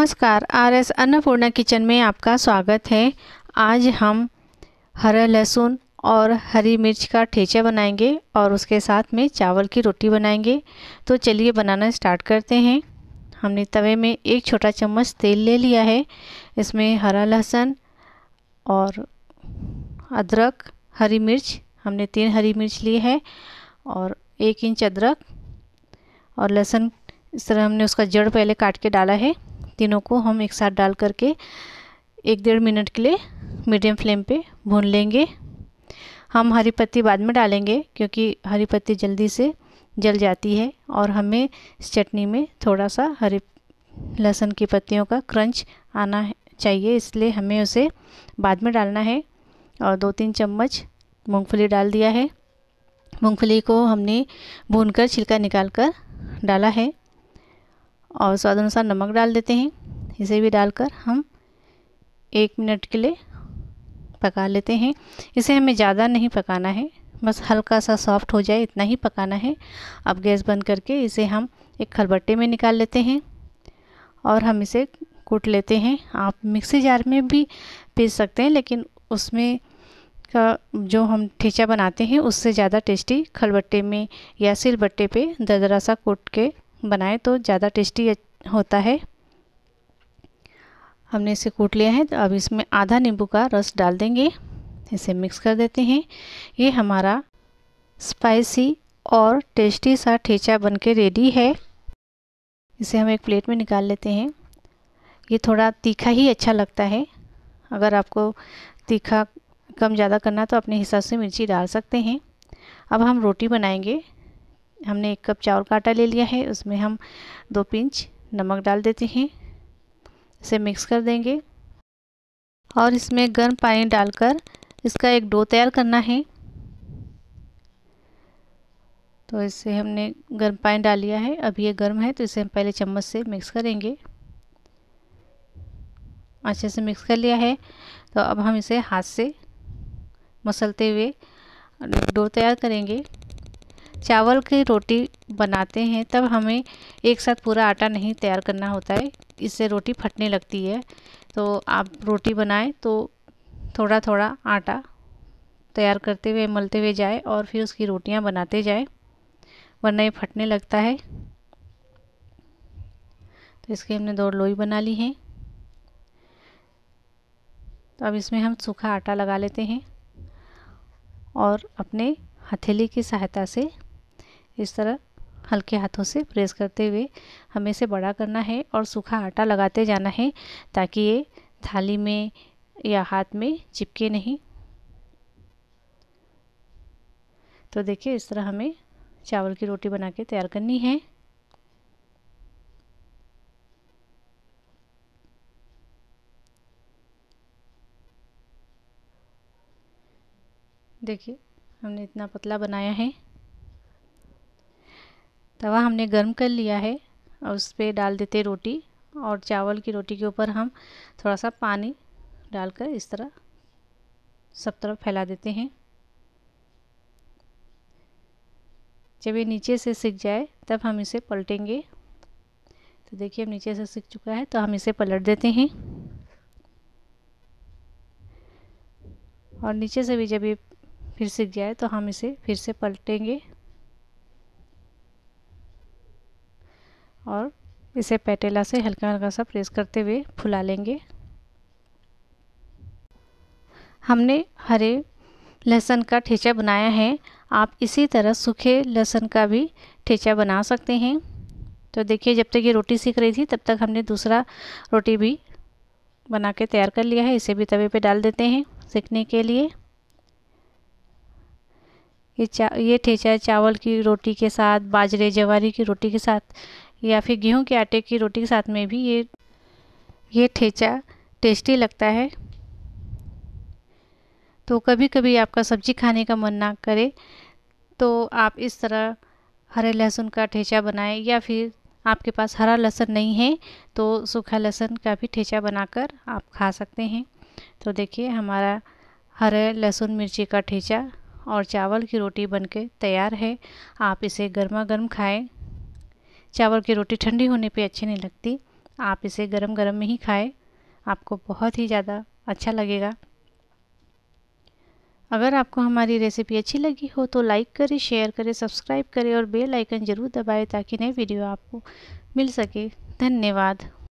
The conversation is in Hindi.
नमस्कार आर एस अन्नपूर्णा किचन में आपका स्वागत है आज हम हरा लहसुन और हरी मिर्च का ठेचा बनाएंगे और उसके साथ में चावल की रोटी बनाएंगे तो चलिए बनाना स्टार्ट करते हैं हमने तवे में एक छोटा चम्मच तेल ले लिया है इसमें हरा लहसुन और अदरक हरी मिर्च हमने तीन हरी मिर्च ली है और एक इंच अदरक और लहसुन इस तरह हमने उसका जड़ पहले काट के डाला है तीनों को हम एक साथ डाल करके एक डेढ़ मिनट के लिए मीडियम फ्लेम पे भून लेंगे हम हरी पत्ती बाद में डालेंगे क्योंकि हरी पत्ती जल्दी से जल जाती है और हमें इस चटनी में थोड़ा सा हरी लहसुन की पत्तियों का क्रंच आना चाहिए इसलिए हमें उसे बाद में डालना है और दो तीन चम्मच मूंगफली डाल दिया है मूंगफली को हमने भूनकर छिलका निकाल कर डाला है और स्वाद अनुसार नमक डाल देते हैं इसे भी डालकर हम एक मिनट के लिए पका लेते हैं इसे हमें ज़्यादा नहीं पकाना है बस हल्का सा सॉफ्ट हो जाए इतना ही पकाना है अब गैस बंद करके इसे हम एक खलबट्टे में निकाल लेते हैं और हम इसे कूट लेते हैं आप मिक्सी जार में भी पीस सकते हैं लेकिन उसमें का जो हम ठेचा बनाते हैं उससे ज़्यादा टेस्टी खलबट्टे में या सिलबट्टे पे दरदरा सा कूट के बनाए तो ज़्यादा टेस्टी होता है हमने इसे कूट लिया है तो अब इसमें आधा नींबू का रस डाल देंगे इसे मिक्स कर देते हैं ये हमारा स्पाइसी और टेस्टी सा ठेचा बनके रेडी है इसे हम एक प्लेट में निकाल लेते हैं ये थोड़ा तीखा ही अच्छा लगता है अगर आपको तीखा कम ज़्यादा करना तो अपने हिसाब से मिर्ची डाल सकते हैं अब हम रोटी बनाएंगे हमने एक कप चावल का आटा ले लिया है उसमें हम दो पिंच नमक डाल देते हैं इसे मिक्स कर देंगे और इसमें गर्म पानी डालकर इसका एक डो तैयार करना है तो इसे हमने गर्म पानी डाल लिया है अब ये गर्म है तो इसे हम पहले चम्मच से मिक्स करेंगे अच्छे से मिक्स कर लिया है तो अब हम इसे हाथ से मसलते हुए डो तैयार करेंगे चावल की रोटी बनाते हैं तब हमें एक साथ पूरा आटा नहीं तैयार करना होता है इससे रोटी फटने लगती है तो आप रोटी बनाएं तो थोड़ा थोड़ा आटा तैयार करते हुए मलते हुए जाए और फिर उसकी रोटियां बनाते जाए वरना ये फटने लगता है तो इसकी हमने दो लोई बना ली है तो अब इसमें हम सूखा आटा लगा लेते हैं और अपने हथेली की सहायता से इस तरह हल्के हाथों से प्रेस करते हुए हमें इसे बड़ा करना है और सूखा आटा लगाते जाना है ताकि ये थाली में या हाथ में चिपके नहीं तो देखिए इस तरह हमें चावल की रोटी बना के तैयार करनी है देखिए हमने इतना पतला बनाया है तवा हमने गर्म कर लिया है और उस पर डाल देते रोटी और चावल की रोटी के ऊपर हम थोड़ा सा पानी डालकर इस तरह सब तरफ फैला देते हैं जब ये नीचे से सीख जाए तब हम इसे पलटेंगे तो देखिए अब नीचे से सीख चुका है तो हम इसे पलट देते हैं और नीचे से भी जब ये फिर सीख जाए तो हम इसे फिर से पलटेंगे और इसे पेटेला से हल्का हल्का सा प्रेस करते हुए फुला लेंगे हमने हरे लहसुन का ठेचा बनाया है आप इसी तरह सूखे लहसुन का भी ठेचा बना सकते हैं तो देखिए जब तक ये रोटी सीख रही थी तब तक हमने दूसरा रोटी भी बना के तैयार कर लिया है इसे भी तवे पे डाल देते हैं सीखने के लिए ये चा ये ठेचा चावल की रोटी के साथ बाजरे जवारी की रोटी के साथ या फिर गेहूँ के आटे की रोटी के साथ में भी ये ये ठेचा टेस्टी लगता है तो कभी कभी आपका सब्ज़ी खाने का मन ना करे तो आप इस तरह हरे लहसुन का ठेचा बनाएं या फिर आपके पास हरा लहसुन नहीं है तो सूखा लहसुन का भी ठेचा बनाकर आप खा सकते हैं तो देखिए हमारा हरे लहसुन मिर्ची का ठेचा और चावल की रोटी बनके तैयार है आप इसे गर्मा गर्म खाएँ चावल की रोटी ठंडी होने पे अच्छी नहीं लगती आप इसे गरम गरम में ही खाएं आपको बहुत ही ज़्यादा अच्छा लगेगा अगर आपको हमारी रेसिपी अच्छी लगी हो तो लाइक करें शेयर करें सब्सक्राइब करें और बेल आइकन ज़रूर दबाएं ताकि नए वीडियो आपको मिल सके धन्यवाद